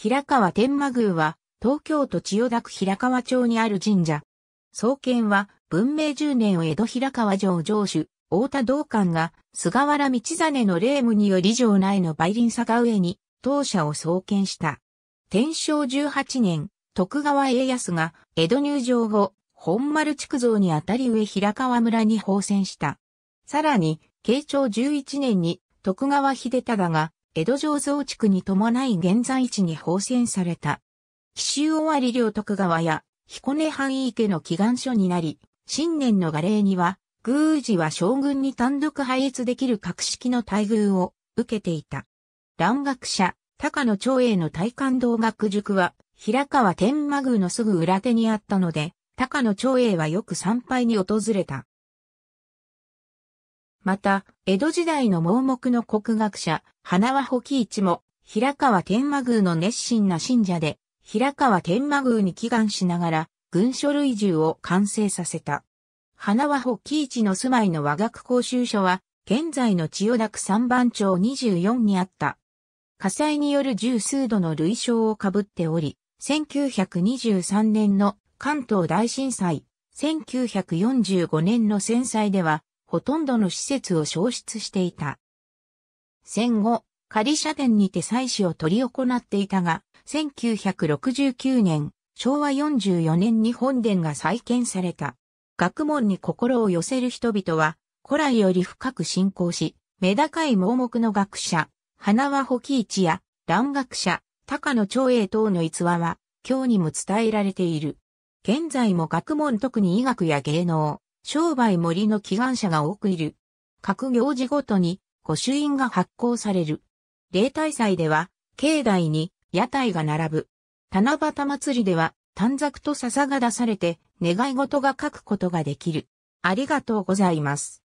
平川天満宮は、東京都千代田区平川町にある神社。創建は、文明十年を江戸平川城城主、大田道館が、菅原道真の霊夢により城内の梅林坂上に、当社を創建した。天正十八年、徳川家康が、江戸入城後、本丸築造にあたり上平川村に放遷した。さらに、慶長十一年に、徳川秀忠が、江戸城増築に伴い現在地に放遷された。紀州終わり両徳川や彦根藩囲家の祈願所になり、新年の賀礼には、宮司は将軍に単独配列できる格式の待遇を受けていた。蘭学者、高野長英の体感道学塾は、平川天満宮のすぐ裏手にあったので、高野長英はよく参拝に訪れた。また、江戸時代の盲目の国学者、花輪保喜一も、平川天馬宮の熱心な信者で、平川天馬宮に祈願しながら、軍書類銃を完成させた。花輪保喜一の住まいの和学講習所は、現在の千代田区三番町24にあった。火災による十数度の類傷をかぶっており、1923年の関東大震災、1945年の戦災では、ほとんどの施設を消失していた。戦後、仮社殿にて祭祀を取り行っていたが、1969年、昭和44年に本殿が再建された。学問に心を寄せる人々は、古来より深く信仰し、目高い盲目の学者、花輪保喜一や、蘭学者、高野長英等の逸話は、今日にも伝えられている。現在も学問特に医学や芸能、商売森の祈願者が多くいる。各行事ごとに御朱印が発行される。例大祭では、境内に屋台が並ぶ。七夕祭りでは、短冊と笹が出されて、願い事が書くことができる。ありがとうございます。